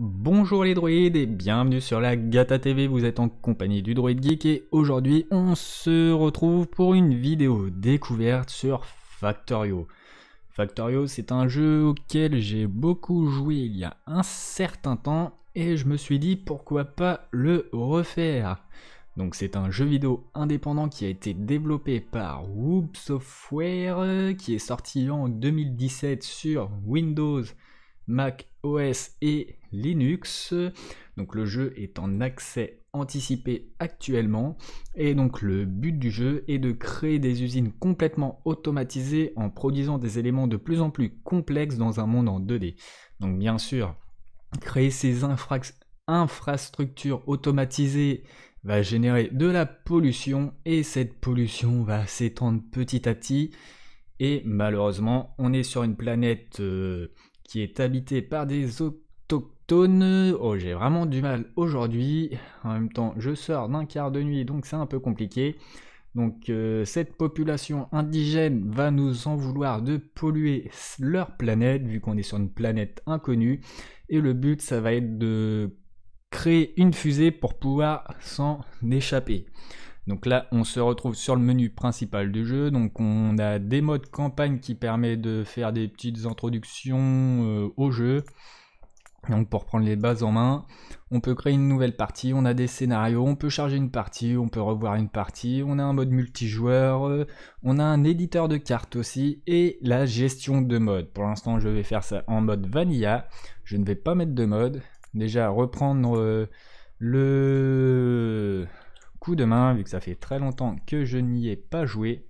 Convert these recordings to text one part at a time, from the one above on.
Bonjour les droïdes et bienvenue sur la Gata TV, vous êtes en compagnie du droïde geek et aujourd'hui on se retrouve pour une vidéo découverte sur Factorio. Factorio c'est un jeu auquel j'ai beaucoup joué il y a un certain temps et je me suis dit pourquoi pas le refaire. Donc c'est un jeu vidéo indépendant qui a été développé par Woops Software euh, qui est sorti en 2017 sur Windows Mac OS et Linux. Donc le jeu est en accès anticipé actuellement et donc le but du jeu est de créer des usines complètement automatisées en produisant des éléments de plus en plus complexes dans un monde en 2D. Donc bien sûr, créer ces infrastructures automatisées va générer de la pollution et cette pollution va s'étendre petit à petit et malheureusement on est sur une planète euh, qui est habité par des autochtones. Oh, j'ai vraiment du mal aujourd'hui. En même temps, je sors d'un quart de nuit, donc c'est un peu compliqué. Donc euh, cette population indigène va nous en vouloir de polluer leur planète, vu qu'on est sur une planète inconnue. Et le but, ça va être de créer une fusée pour pouvoir s'en échapper. Donc là, on se retrouve sur le menu principal du jeu. Donc on a des modes campagne qui permet de faire des petites introductions euh, au jeu. Donc pour prendre les bases en main, on peut créer une nouvelle partie, on a des scénarios, on peut charger une partie, on peut revoir une partie, on a un mode multijoueur, euh, on a un éditeur de cartes aussi et la gestion de mode. Pour l'instant, je vais faire ça en mode vanilla. Je ne vais pas mettre de mode. Déjà reprendre euh, le coup de main, vu que ça fait très longtemps que je n'y ai pas joué.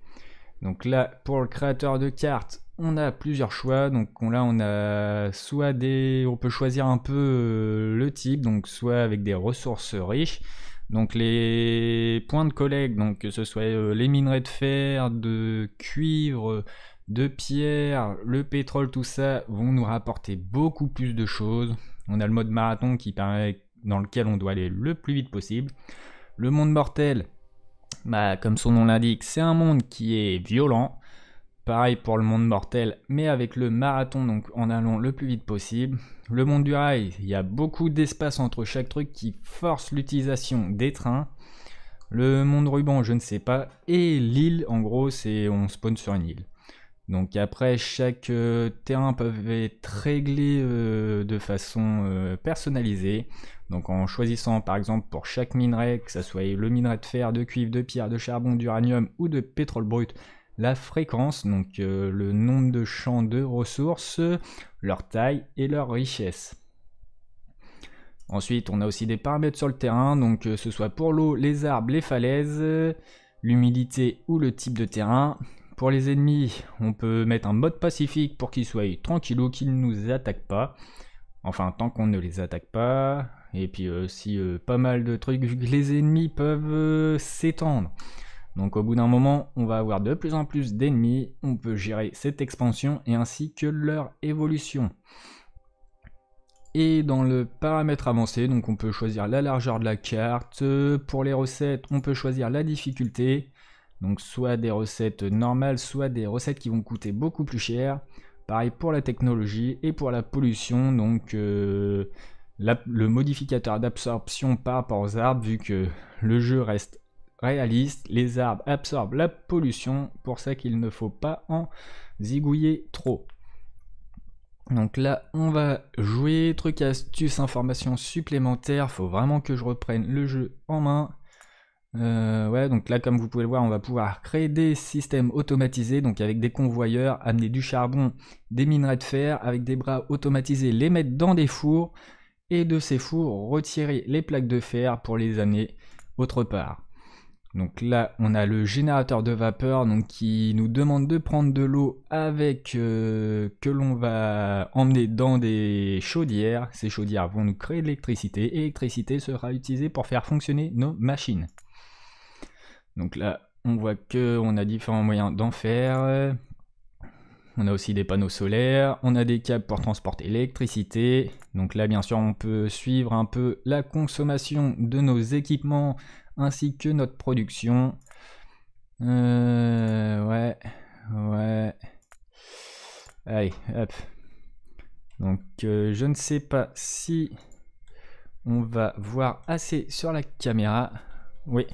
Donc là, pour le créateur de cartes, on a plusieurs choix. Donc on, là, on a soit des, on peut choisir un peu euh, le type, donc soit avec des ressources riches. Donc les points de collecte, donc que ce soit euh, les minerais de fer, de cuivre, de pierre, le pétrole, tout ça, vont nous rapporter beaucoup plus de choses. On a le mode marathon qui permet, dans lequel on doit aller le plus vite possible. Le monde mortel, bah, comme son nom l'indique, c'est un monde qui est violent. Pareil pour le monde mortel, mais avec le marathon, donc en allant le plus vite possible. Le monde du rail, il y a beaucoup d'espace entre chaque truc qui force l'utilisation des trains. Le monde ruban, je ne sais pas. Et l'île, en gros, c'est on spawn sur une île. Donc après, chaque euh, terrain peut être réglé euh, de façon euh, personnalisée. Donc en choisissant par exemple pour chaque minerai, que ce soit le minerai de fer, de cuivre, de pierre, de charbon, d'uranium ou de pétrole brut, la fréquence, donc le nombre de champs de ressources, leur taille et leur richesse. Ensuite, on a aussi des paramètres sur le terrain, donc que ce soit pour l'eau, les arbres, les falaises, l'humidité ou le type de terrain, pour les ennemis, on peut mettre un mode pacifique pour qu'ils soient tranquillos, qu'ils ne nous attaquent pas. Enfin, tant qu'on ne les attaque pas. Et puis aussi euh, euh, pas mal de trucs, que les ennemis peuvent euh, s'étendre. Donc au bout d'un moment, on va avoir de plus en plus d'ennemis, on peut gérer cette expansion et ainsi que leur évolution. Et dans le paramètre avancé, donc on peut choisir la largeur de la carte, pour les recettes on peut choisir la difficulté, donc soit des recettes normales, soit des recettes qui vont coûter beaucoup plus cher. Pareil pour la technologie et pour la pollution. Donc euh, le modificateur d'absorption par rapport aux arbres, vu que le jeu reste réaliste, les arbres absorbent la pollution. Pour ça qu'il ne faut pas en zigouiller trop. Donc là, on va jouer, truc astuces, informations supplémentaires. Faut vraiment que je reprenne le jeu en main. Euh, ouais, donc là, comme vous pouvez le voir, on va pouvoir créer des systèmes automatisés, donc avec des convoyeurs, amener du charbon, des minerais de fer, avec des bras automatisés, les mettre dans des fours, et de ces fours, retirer les plaques de fer pour les amener autre part. Donc là, on a le générateur de vapeur qui nous demande de prendre de l'eau avec euh, que l'on va emmener dans des chaudières. Ces chaudières vont nous créer de l'électricité et l'électricité sera utilisée pour faire fonctionner nos machines. Donc là, on voit que on a différents moyens d'en faire. On a aussi des panneaux solaires, on a des câbles pour transporter l'électricité. Donc là, bien sûr, on peut suivre un peu la consommation de nos équipements ainsi que notre production. Euh, ouais, ouais. Allez, hop. Donc, euh, je ne sais pas si on va voir assez sur la caméra. Oui.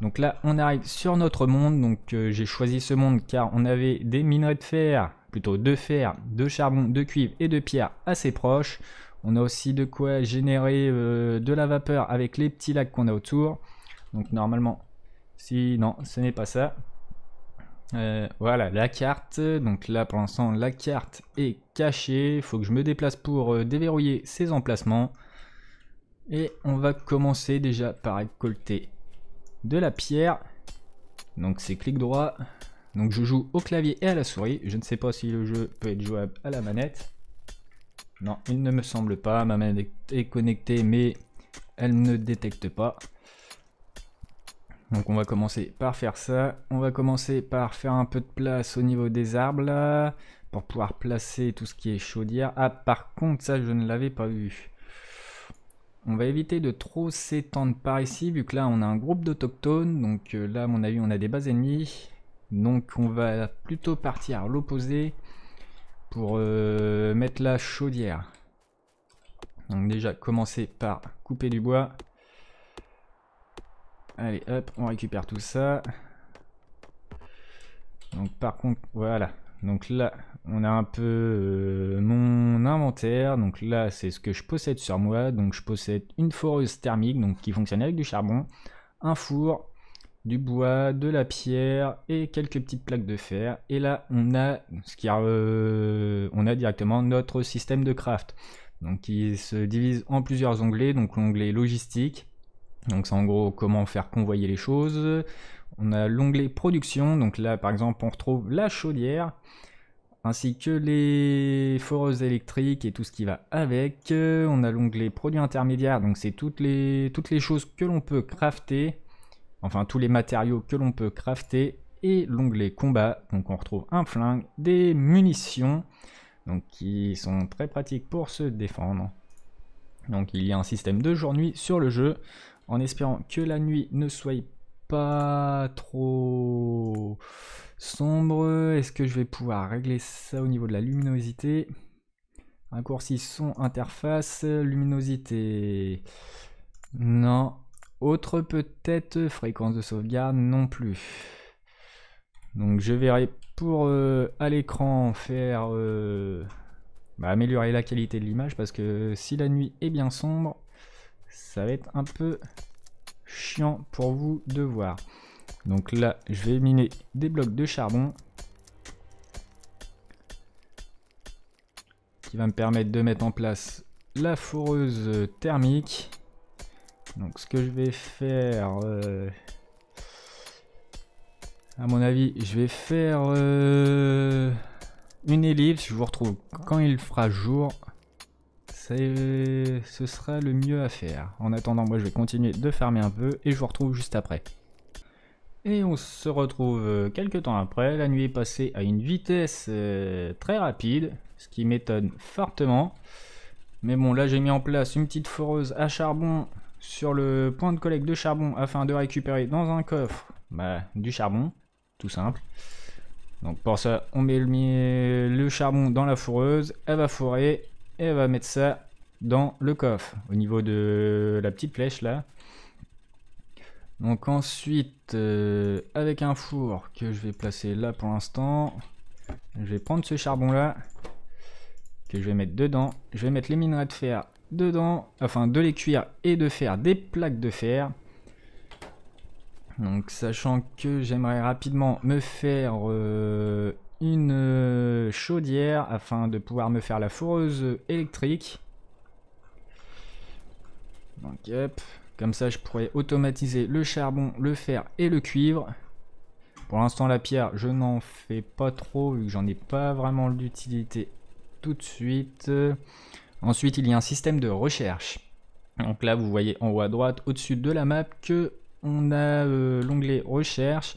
Donc là, on arrive sur notre monde. Donc euh, j'ai choisi ce monde car on avait des minerais de fer, plutôt de fer, de charbon, de cuivre et de pierre assez proches. On a aussi de quoi générer euh, de la vapeur avec les petits lacs qu'on a autour. Donc normalement, si non, ce n'est pas ça. Euh, voilà la carte. Donc là pour l'instant la carte est cachée. Il faut que je me déplace pour déverrouiller ses emplacements. Et on va commencer déjà par récolter de la pierre. Donc c'est clic droit. Donc je joue au clavier et à la souris. Je ne sais pas si le jeu peut être jouable à la manette. Non, il ne me semble pas. Ma manette est connectée, mais elle ne détecte pas. Donc on va commencer par faire ça. On va commencer par faire un peu de place au niveau des arbres pour pouvoir placer tout ce qui est chaudière. Ah par contre ça je ne l'avais pas vu. On va éviter de trop s'étendre par ici, vu que là on a un groupe d'autochtones, donc euh, là à mon avis on a des bases ennemies. Donc on va plutôt partir à l'opposé pour euh, mettre la chaudière. Donc déjà commencer par couper du bois. Allez hop, on récupère tout ça. Donc par contre, voilà, donc là, on a un peu euh, mon inventaire. Donc là, c'est ce que je possède sur moi. Donc je possède une foreuse thermique donc qui fonctionne avec du charbon, un four, du bois, de la pierre et quelques petites plaques de fer. Et là, on a ce qui euh, on a directement notre système de craft. Donc il se divise en plusieurs onglets. Donc l'onglet logistique. Donc c'est en gros comment faire convoyer les choses. On a l'onglet production, donc là par exemple on retrouve la chaudière, ainsi que les foreuses électriques et tout ce qui va avec. Euh, on a l'onglet produits intermédiaires, donc c'est toutes les, toutes les choses que l'on peut crafter, enfin tous les matériaux que l'on peut crafter, et l'onglet combat, donc on retrouve un flingue, des munitions, donc qui sont très pratiques pour se défendre. Donc il y a un système de jour-nuit sur le jeu, en espérant que la nuit ne soit pas pas trop sombre. Est-ce que je vais pouvoir régler ça au niveau de la luminosité Raccourci son, interface, luminosité. Non. Autre peut-être, fréquence de sauvegarde non plus. Donc je verrai pour euh, à l'écran faire euh, bah, améliorer la qualité de l'image parce que si la nuit est bien sombre, ça va être un peu chiant pour vous de voir. Donc là, je vais miner des blocs de charbon. Qui va me permettre de mettre en place la foreuse thermique. Donc ce que je vais faire... Euh, à mon avis, je vais faire euh, une ellipse. Je vous retrouve quand il fera jour ce sera le mieux à faire. En attendant, moi je vais continuer de fermer un peu et je vous retrouve juste après. Et on se retrouve euh, quelques temps après, la nuit est passée à une vitesse euh, très rapide, ce qui m'étonne fortement. Mais bon, là j'ai mis en place une petite foreuse à charbon sur le point de collecte de charbon afin de récupérer dans un coffre bah, du charbon, tout simple. Donc pour ça, on met le, charbon dans la foreuse. elle va forer. et elle va mettre ça dans le coffre au niveau de la petite flèche là. Donc ensuite, euh, avec un four que je vais placer là pour l'instant, je vais prendre ce charbon là que je vais mettre dedans. Je vais mettre les minerais de fer dedans, enfin de les cuire et de faire des plaques de fer. Donc sachant que j'aimerais rapidement me faire euh, une euh, chaudière afin de pouvoir me faire la fourreuse électrique. Donc, Comme ça, je pourrais automatiser le charbon, le fer et le cuivre. Pour l'instant, la pierre, je n'en fais pas trop, vu que j'en ai pas vraiment l'utilité tout de suite. Ensuite, il y a un système de recherche. Donc là, vous voyez en haut à droite, au-dessus de la map, que on a euh, l'onglet recherche.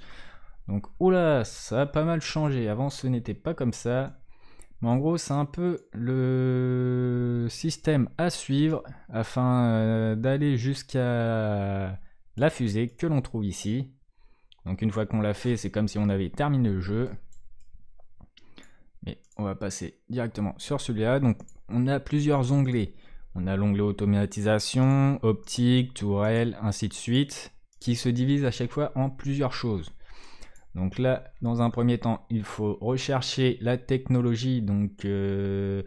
Donc, oula, oh ça a pas mal changé. Avant, ce n'était pas comme ça en gros, c'est un peu le système à suivre afin euh, d'aller jusqu'à la fusée que l'on trouve ici. Donc une fois qu'on l'a fait, c'est comme si on avait terminé le jeu. Mais on va passer directement sur celui-là. Donc on a plusieurs onglets. On a l'onglet automatisation, optique, tourelle, ainsi de suite, qui se divise à chaque fois en plusieurs choses. Donc là, dans un premier temps, il faut rechercher la technologie. Donc euh,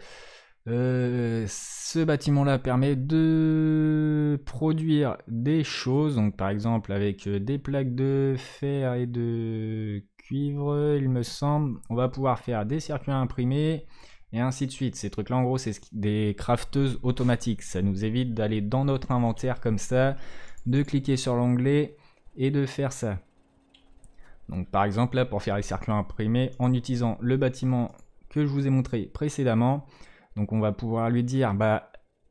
euh, ce bâtiment-là permet de produire des choses. Donc par exemple avec euh, des plaques de fer et de cuivre, il me semble, on va pouvoir faire des circuits imprimés et ainsi de suite. Ces trucs-là, en gros, c'est des crafteuses automatiques. Ça nous évite d'aller dans notre inventaire comme ça, de cliquer sur l'onglet et de faire ça. Donc par exemple, là, pour faire les cercles imprimés, en utilisant le bâtiment que je vous ai montré précédemment, donc on va pouvoir lui dire, bah,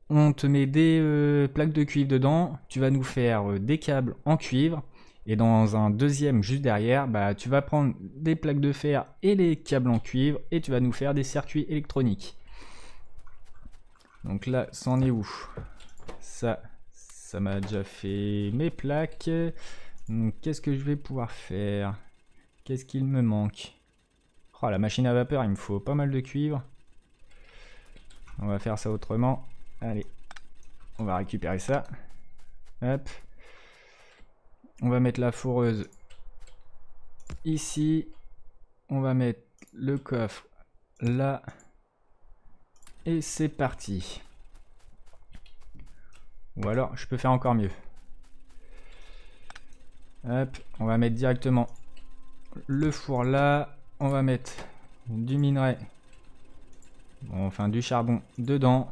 on te met des euh, plaques de cuivre dedans, tu vas nous faire euh, des câbles en cuivre, et dans un deuxième juste derrière, bah, tu vas prendre des plaques de fer et les câbles en cuivre, et tu vas nous faire des circuits électroniques. Donc là, c'en est où Ça, ça m'a déjà fait mes plaques. qu'est-ce que je vais pouvoir faire Qu'est-ce qu'il me manque Oh, la machine à vapeur, il me faut pas mal de cuivre. On va faire ça autrement. Allez, on va récupérer ça. Hop. On va mettre la fourreuse ici. On va mettre le coffre là. Et c'est parti. Ou alors, je peux faire encore mieux. Hop, on va mettre directement le four là. On va mettre du minerai, enfin du charbon dedans.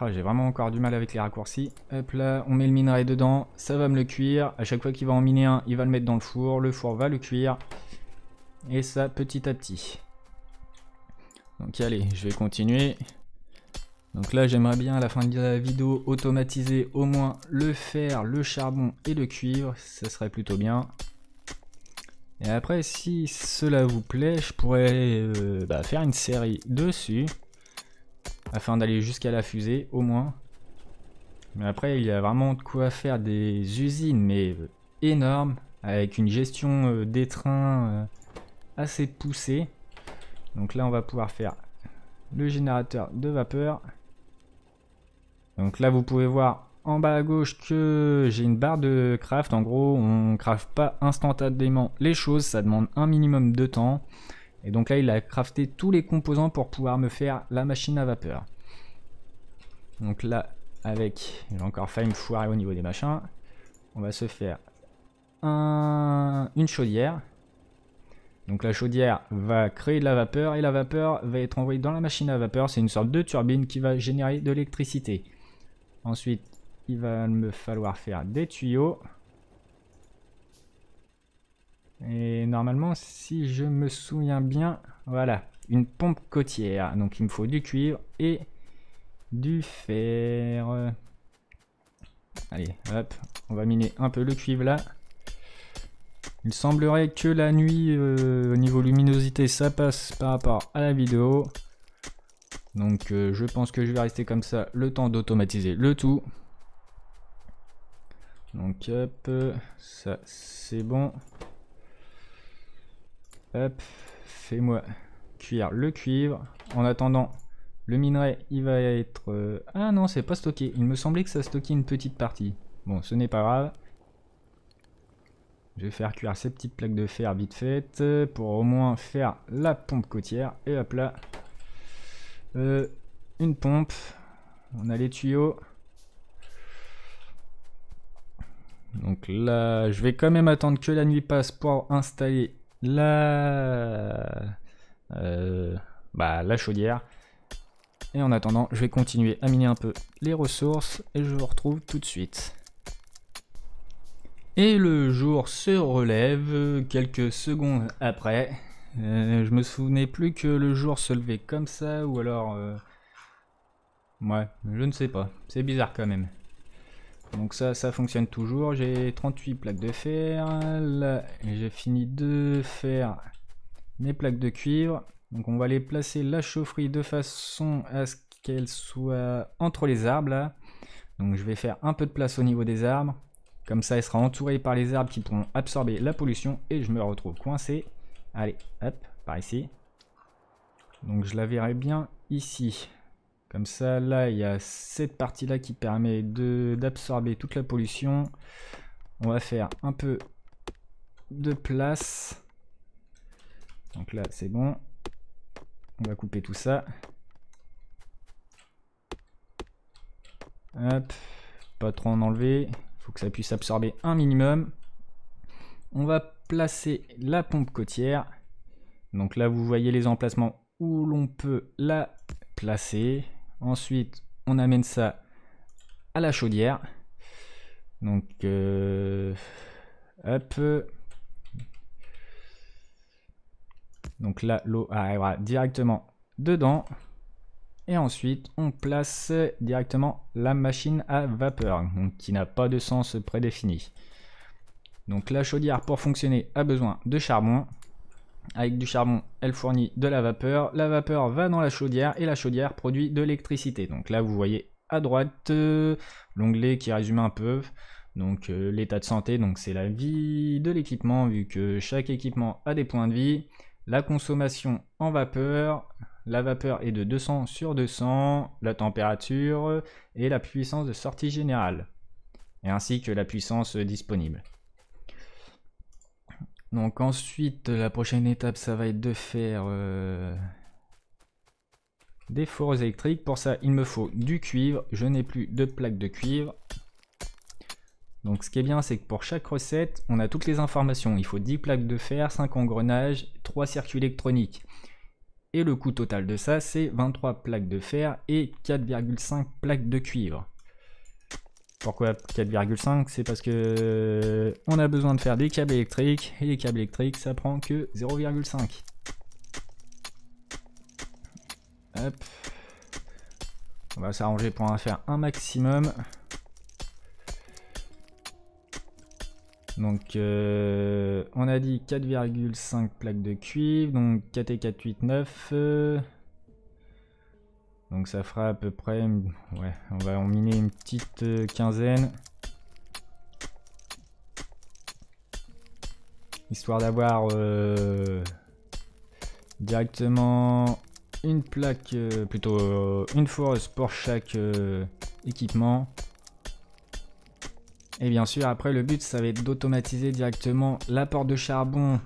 Ah, j'ai vraiment encore du mal avec les raccourcis. Hop là, on met le minerai dedans, ça va me le cuire. À chaque fois qu'il va en miner un, il va le mettre dans le four. Le four va le cuire. Et ça, petit à petit. Donc allez, je vais continuer. Donc là, j'aimerais bien à la fin de la vidéo automatiser au moins le fer, le charbon et le cuivre. Ça serait plutôt bien. Et après, si cela vous plaît, je pourrais euh, bah, faire une série dessus, afin d'aller jusqu'à la fusée, au moins. Mais après, il y a vraiment de quoi faire des usines, mais euh, énormes, avec une gestion euh, des trains assez poussée. Donc là, on va pouvoir faire le générateur de vapeur. Donc là, vous pouvez voir en bas à gauche que j'ai une barre de craft. En gros, on craft pas instantanément les choses, ça demande un minimum de temps. Et donc là, il a crafté tous les composants pour pouvoir me faire la machine à vapeur. Donc là, avec, j'ai encore failli me foirer au niveau des machins. On va se faire un, une chaudière. Donc la chaudière va créer de la vapeur et la vapeur va être envoyée dans la machine à vapeur. C'est une sorte de turbine qui va générer de l'électricité. Ensuite, il va me falloir faire des tuyaux. Et normalement, si je me souviens bien, voilà, une pompe côtière. Donc il me faut du cuivre et du fer. Allez, hop, on va miner un peu le cuivre là. Il semblerait que la nuit, euh, au niveau luminosité, ça passe par rapport à la vidéo. Donc euh, je pense que je vais rester comme ça le temps d'automatiser le tout. Donc hop, ça c'est bon. Hop, fais-moi cuire le cuivre. En attendant, le minerai, il va être... Euh, ah non, c'est pas stocké. Il me semblait que ça stockait une petite partie. Bon, ce n'est pas grave. Je vais faire cuire ces petites plaques de fer vite fait, euh, pour au moins faire la pompe côtière. Et hop là, euh, une pompe. On a les tuyaux. Donc là, je vais quand même attendre que la nuit passe pour installer la, euh, bah, la chaudière. Et en attendant, je vais continuer à miner un peu les ressources et je vous retrouve tout de suite. Et le jour se relève quelques secondes après. Euh, je me souvenais plus que le jour se levait comme ça ou alors... Euh, ouais, je ne sais pas. C'est bizarre quand même. Donc ça, ça fonctionne toujours. J'ai 38 plaques de fer. j'ai fini de faire mes plaques de cuivre. Donc on va aller placer la chaufferie de façon à ce qu'elle soit entre les arbres. Donc je vais faire un peu de place au niveau des arbres. Comme ça, elle sera entourée par les arbres qui pourront absorber la pollution. Et je me retrouve coincé. Allez, hop, par ici. Donc je la verrai bien ici. Comme ça, là, il y a cette partie-là qui permet d'absorber toute la pollution. On va faire un peu de place. Donc là, c'est bon. On va couper tout ça. Hop, pas trop en enlever. Faut que ça puisse absorber un minimum. On va placer la pompe côtière. Donc là, vous voyez les emplacements où l'on peut la placer. Ensuite, on amène ça à la chaudière. Donc, euh, hop. Donc là, l'eau arrivera directement dedans. Et ensuite, on place directement la machine à vapeur, donc qui n'a pas de sens prédéfini. Donc la chaudière, pour fonctionner, a besoin de charbon. Avec du charbon, elle fournit de la vapeur. La vapeur va dans la chaudière et la chaudière produit de l'électricité. Donc là, vous voyez à droite euh, l'onglet qui résume un peu. Donc euh, l'état de santé, donc c'est la vie de l'équipement vu que chaque équipement a des points de vie. La consommation en vapeur, la vapeur est de 200 sur 200, la température et la puissance de sortie générale, et ainsi que la puissance disponible. Donc ensuite, la prochaine étape, ça va être de faire euh, des foreuses électriques. Pour ça, il me faut du cuivre. Je n'ai plus de plaques de cuivre. Donc ce qui est bien, c'est que pour chaque recette, on a toutes les informations. Il faut 10 plaques de fer, 5 engrenages, 3 circuits électroniques. Et le coût total de ça, c'est 23 plaques de fer et 4,5 plaques de cuivre. Pourquoi 4,5 C'est parce que euh, on a besoin de faire des câbles électriques et les câbles électriques ça prend que 0,5. Hop. On va s'arranger pour en faire un maximum. Donc euh, on a dit 4,5 plaques de cuivre, donc 4 et 4, 8, 9. Donc ça fera à peu près, ouais, on va en miner une petite euh, quinzaine. Histoire d'avoir euh, directement une plaque, euh, plutôt une foreuse pour chaque équipement. Et bien sûr, après le but, ça va être d'automatiser directement l'apport de charbon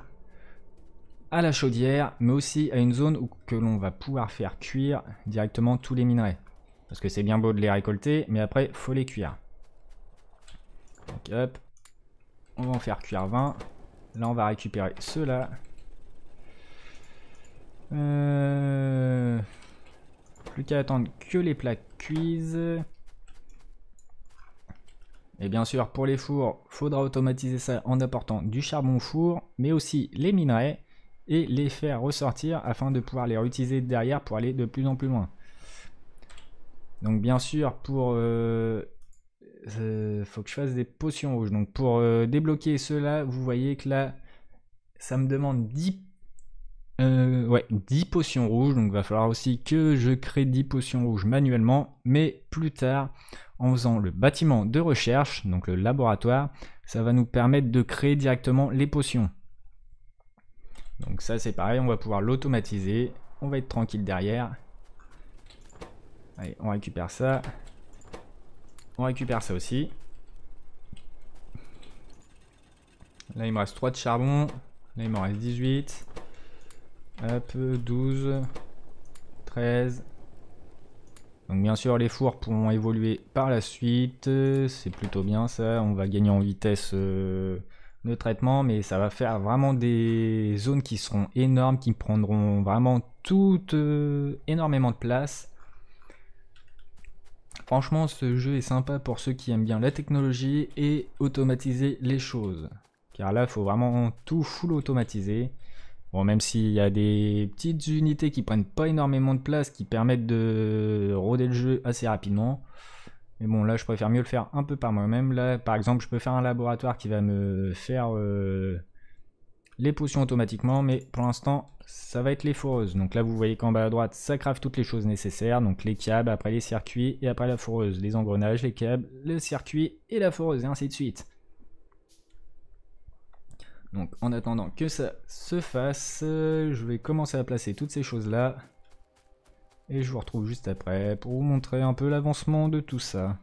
à la chaudière, mais aussi à une zone où que l'on va pouvoir faire cuire directement tous les minerais. Parce que c'est bien beau de les récolter, mais après, faut les cuire. on va en faire cuire 20. Là, on va récupérer ceux-là. Euh, plus qu'à attendre que les plaques cuisent. Et bien sûr, pour les fours, faudra automatiser ça en apportant du charbon au four, mais aussi les minerais et les faire ressortir afin de pouvoir les réutiliser derrière pour aller de plus en plus loin. Donc bien sûr, pour... Euh, euh, faut que je fasse des potions rouges. Donc pour euh, débloquer cela, vous voyez que là, ça me demande 10... 10 potions rouges. Donc il va falloir aussi que je crée 10 potions rouges manuellement. Mais plus tard, en faisant le bâtiment de recherche, donc le laboratoire, ça va nous permettre de créer directement les potions. Donc ça c'est pareil, on va pouvoir l'automatiser. On va être tranquille derrière. Allez, on récupère ça. On récupère ça aussi. Là, il me reste 3 de charbon. Là, il m'en reste 18. Hop, 12. 13. Donc bien sûr, les fours pourront évoluer par la suite. C'est plutôt bien ça. On va gagner en vitesse... Euh, de traitement, mais ça va faire vraiment des zones qui seront énormes, qui prendront vraiment toute euh, énormément de place. Franchement, ce jeu est sympa pour ceux qui aiment bien la technologie et automatiser les choses. Car là, il faut vraiment tout full automatiser. Bon, même s'il y a des petites unités qui prennent pas énormément de place, qui permettent de rôder le jeu assez rapidement. Mais bon, là, je préfère mieux le faire un peu par moi-même. Là, par exemple, je peux faire un laboratoire qui va me faire euh, les potions automatiquement, mais pour l'instant, ça va être les foreuses. Donc là, vous voyez qu'en bas à droite, ça crave toutes les choses nécessaires. Donc les câbles, après les circuits, et après la foreuse. Les engrenages, les câbles, le circuit et la foreuse, et ainsi de suite. Donc en attendant que ça se fasse, euh, je vais commencer à placer toutes ces choses-là. Et je vous retrouve juste après pour vous montrer un peu l'avancement de tout ça.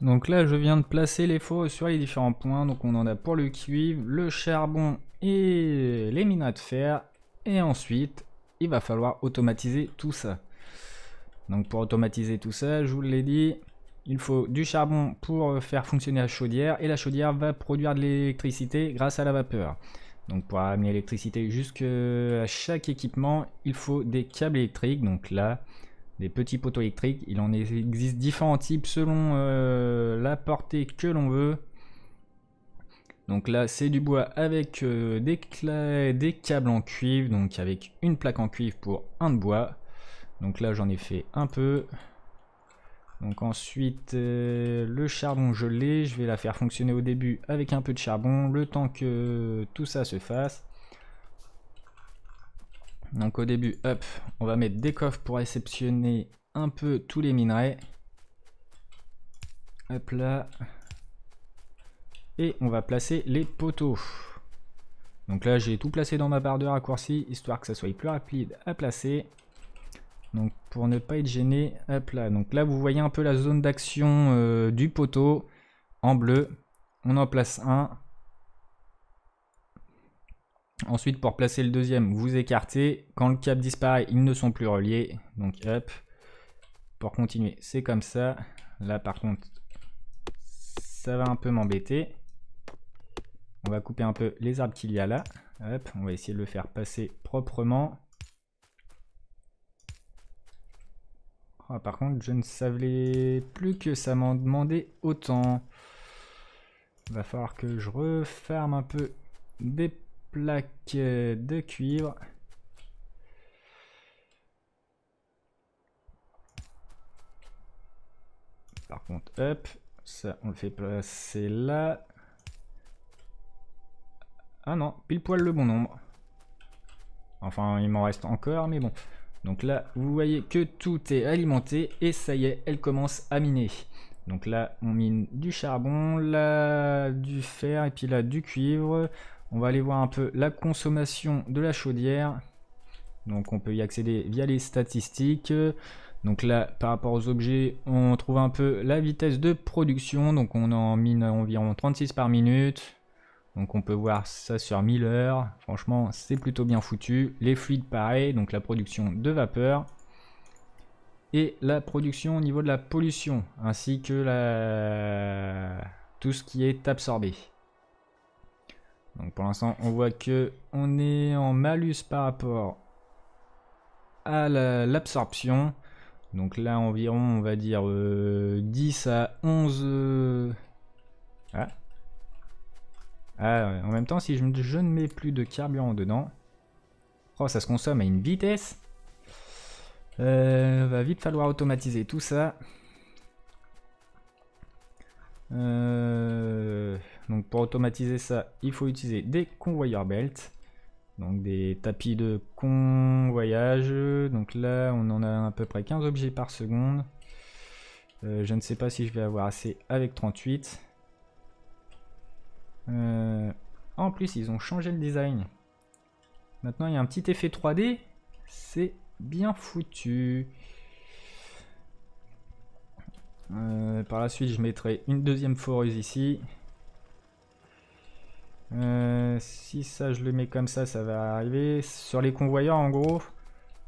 Donc là, je viens de placer les faux sur les différents points. Donc on en a pour le cuivre, le charbon et les minerais de fer. Et ensuite, il va falloir automatiser tout ça. Donc pour automatiser tout ça, je vous l'ai dit, il faut du charbon pour faire fonctionner la chaudière et la chaudière va produire de l'électricité grâce à la vapeur. Donc pour amener l'électricité jusqu'à chaque équipement, il faut des câbles électriques. Donc là, des petits poteaux électriques. Il en existe différents types selon euh, la portée que l'on veut. Donc là, c'est du bois avec euh, des, des câbles en cuivre, donc avec une plaque en cuivre pour un de bois. Donc là, j'en ai fait un peu. Donc ensuite, euh, le charbon gelé, je vais la faire fonctionner au début avec un peu de charbon, le temps que tout ça se fasse. Donc au début, hop, on va mettre des coffres pour réceptionner un peu tous les minerais. Hop là. Et on va placer les poteaux. Donc là, j'ai tout placé dans ma barre de raccourci, histoire que ça soit plus rapide à placer. Donc pour ne pas être gêné, hop là. Donc là, vous voyez un peu la zone d'action euh, du poteau en bleu. On en place un. Ensuite, pour placer le deuxième, vous écartez. Quand le cap disparaît, ils ne sont plus reliés. Donc hop. Pour continuer, c'est comme ça. Là, par contre, ça va un peu m'embêter. On va couper un peu les arbres qu'il y a là. Hop, on va essayer de le faire passer proprement. Ah, par contre, je ne savais plus que ça m'en demandait autant. Va falloir que je referme un peu des plaques de cuivre. Par contre, hop, ça on le fait placer là. Ah non, pile poil le bon nombre. Enfin, il m'en reste encore, mais bon. Donc là, vous voyez que tout est alimenté et ça y est, elle commence à miner. Donc là, on mine du charbon, là, du fer et puis là, du cuivre. On va aller voir un peu la consommation de la chaudière. Donc on peut y accéder via les statistiques. Donc là, par rapport aux objets, on trouve un peu la vitesse de production. Donc on en mine environ 36 par minute. Donc on peut voir ça sur 1000 heures. Franchement, c'est plutôt bien foutu. Les fluides pareil, donc la production de vapeur. Et la production au niveau de la pollution, ainsi que la... tout ce qui est absorbé. Donc pour l'instant, on voit que on est en malus par rapport à l'absorption. Donc là, environ, on va dire 10 euh, à 11... Ah, en même temps, si je, ne mets plus de carburant dedans... Oh, ça se consomme à une vitesse euh, Va vite falloir automatiser tout ça. Euh, donc pour automatiser ça, il faut utiliser des convoyeurs belts. Donc des tapis de convoyage. Donc là, on en a à peu près 15 objets par seconde. Euh, je ne sais pas si je vais avoir assez avec 38. Euh, en plus, ils ont changé le design. Maintenant, il y a un petit effet 3D. C'est bien foutu. Euh, par la suite, je mettrai une deuxième foreuse ici. Euh, si ça, je le mets comme ça, ça va arriver. Sur les convoyeurs, en gros...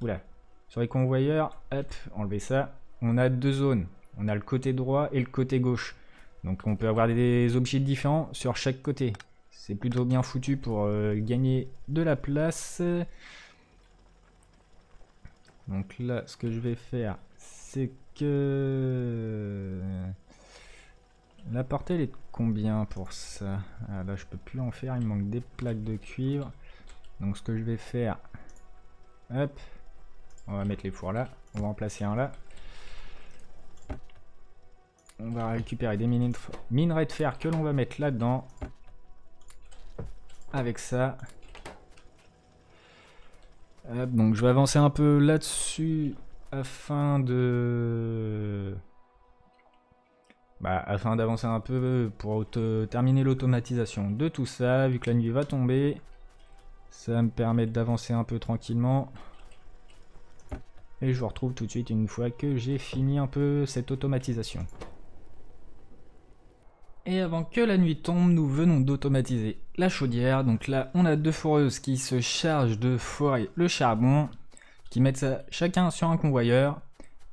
Oula. Sur les convoyeurs, hop, enlever ça. On a deux zones. On a le côté droit et le côté gauche. Donc on peut avoir des objets différents sur chaque côté. C'est plutôt bien foutu pour euh, gagner de la place. Donc là, ce que je vais faire, c'est que... La portée, elle est combien pour ça ah, Là, je peux plus en faire, il manque des plaques de cuivre. Donc ce que je vais faire... Hop, on va mettre les fours là. On va en placer un là. On va récupérer des minerais de fer que l'on va mettre là-dedans. Avec ça. donc je vais avancer un peu là-dessus afin de... Bah, afin d'avancer un peu pour terminer l'automatisation de tout ça, vu que la nuit va tomber, ça me permet d'avancer un peu tranquillement. Et je vous retrouve tout de suite une fois que j'ai fini un peu cette automatisation. Et avant que la nuit tombe, nous venons d'automatiser la chaudière. Donc là, on a deux foreuses qui se chargent de forer le charbon, qui mettent ça chacun sur un convoyeur.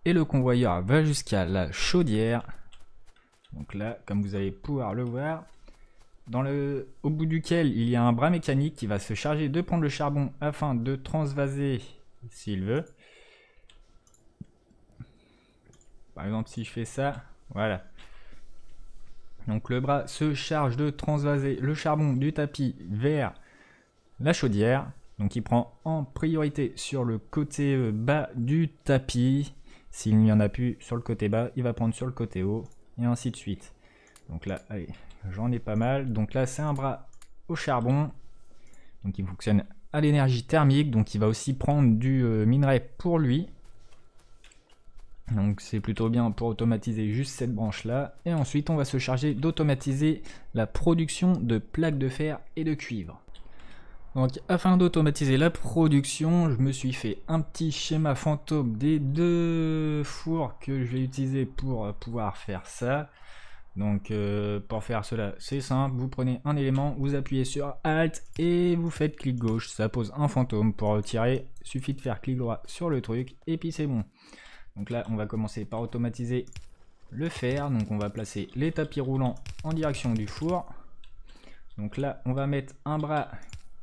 Et le convoyeur va jusqu'à la chaudière. Donc là, comme vous allez pouvoir le voir, dans le, au bout duquel il y a un bras mécanique qui va se charger de prendre le charbon afin de transvaser s'il veut. Par exemple, si je fais ça, voilà, donc le bras se charge de transvaser le charbon du tapis vers la chaudière. Donc il prend en priorité sur le côté euh, bas du tapis. S'il n'y en a plus sur le côté bas, il va prendre sur le côté haut et ainsi de suite. Donc là, allez, j'en ai pas mal. Donc là, c'est un bras au charbon. Donc il fonctionne à l'énergie thermique. Donc il va aussi prendre du euh, minerai pour lui. Donc c'est plutôt bien pour automatiser juste cette branche là. Et ensuite on va se charger d'automatiser la production de plaques de fer et de cuivre. Donc afin d'automatiser la production, je me suis fait un petit schéma fantôme des deux fours que je vais utiliser pour euh, pouvoir faire ça. Donc euh, pour faire cela, c'est simple, vous prenez un élément, vous appuyez sur Alt et vous faites clic gauche, ça pose un fantôme pour retirer, suffit de faire clic droit sur le truc et puis c'est bon. Donc là, on va commencer par automatiser le fer. Donc on va placer les tapis roulants en direction du four. Donc là, on va mettre un bras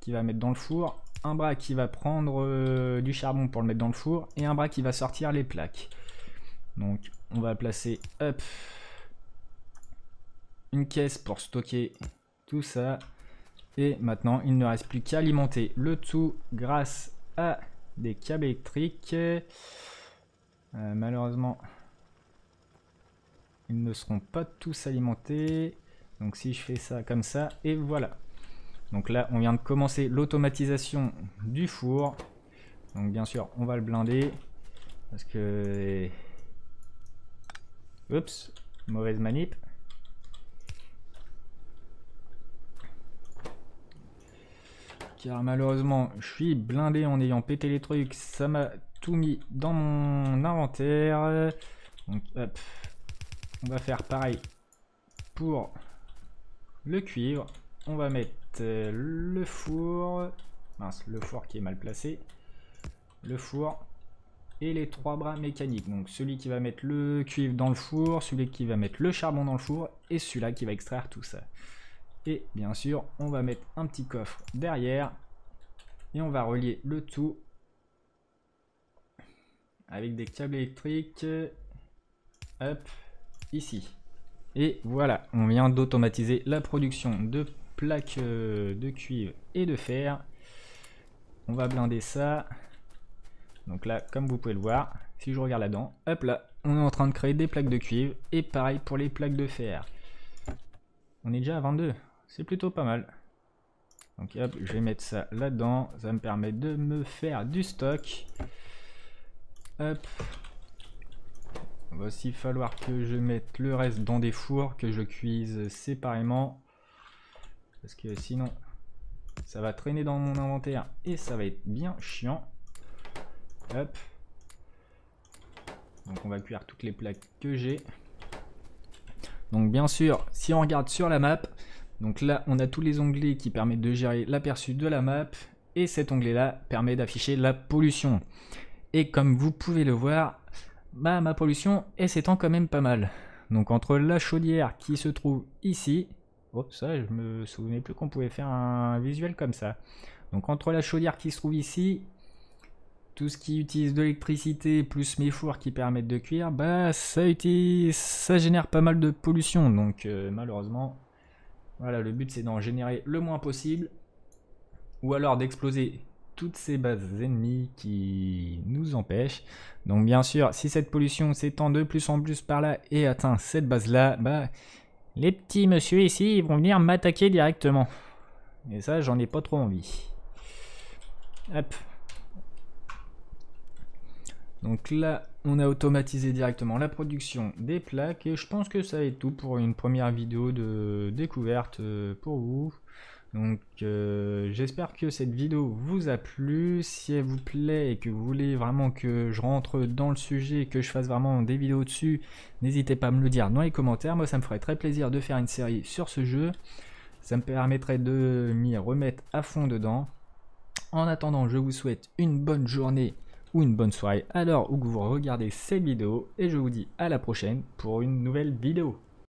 qui va mettre dans le four, un bras qui va prendre euh, du charbon pour le mettre dans le four, et un bras qui va sortir les plaques. Donc on va placer une caisse pour stocker tout ça. Et maintenant, il ne reste plus qu'à alimenter le tout grâce à des câbles électriques. Euh, malheureusement, ils ne seront pas tous alimentés. Donc si je fais ça comme ça, et voilà. Donc là, on vient de commencer l'automatisation du four. Donc bien sûr, on va le blinder. Parce que... Oups, mauvaise manip. Car malheureusement, je suis blindé en ayant pété les trucs. Ça m'a tout mis dans mon inventaire. Donc, hop. On va faire pareil pour le cuivre. On va mettre euh, le four. Mince, le four qui est mal placé. Le four et les trois bras mécaniques. Donc celui qui va mettre le cuivre dans le four, celui qui va mettre le charbon dans le four et celui-là qui va extraire tout ça. Et bien sûr, on va mettre un petit coffre derrière et on va relier le tout avec des câbles électriques. Hop, ici. Et voilà, on vient d'automatiser la production de plaques euh, de cuivre et de fer. On va blinder ça. Donc là, comme vous pouvez le voir, si je regarde là-dedans, hop là, on est en train de créer des plaques de cuivre. Et pareil pour les plaques de fer. On est déjà à 22, c'est plutôt pas mal. Donc hop, je vais mettre ça là-dedans, ça me permet de me faire du stock. Hop. va aussi falloir que je mette le reste dans des fours, que je cuise séparément. Parce que sinon, ça va traîner dans mon inventaire et ça va être bien chiant. Donc on va cuire toutes les plaques que j'ai. Donc bien sûr, si on regarde sur la map, donc là on a tous les onglets qui permettent de gérer l'aperçu de la map et cet onglet là permet d'afficher la pollution. Et comme vous pouvez le voir, bah, ma pollution s'étend quand même pas mal. Donc entre la chaudière qui se trouve ici, oh ça je me souvenais plus qu'on pouvait faire un visuel comme ça. Donc entre la chaudière qui se trouve ici, tout ce qui utilise de l'électricité plus mes fours qui permettent de cuire, bah ça utilise, ça génère pas mal de pollution. Donc euh, malheureusement, voilà le but c'est d'en générer le moins possible, ou alors d'exploser toutes ces bases ennemies qui nous empêchent. Donc bien sûr, si cette pollution s'étend de plus en plus par là et atteint cette base-là, bah, les petits monsieur ici, vont venir m'attaquer directement. Et ça, j'en ai pas trop envie. Donc là, on a automatisé directement la production des plaques. Et je pense que ça est tout pour une première vidéo de découverte euh, pour vous. Donc euh, j'espère que cette vidéo vous a plu, si elle vous plaît et que vous voulez vraiment que je rentre dans le sujet, que je fasse vraiment des vidéos dessus, n'hésitez pas à me le dire dans les commentaires, moi ça me ferait très plaisir de faire une série sur ce jeu, ça me permettrait de m'y remettre à fond dedans. En attendant, je vous souhaite une bonne journée ou une bonne soirée à l'heure où vous regardez cette vidéo et je vous dis à la prochaine pour une nouvelle vidéo.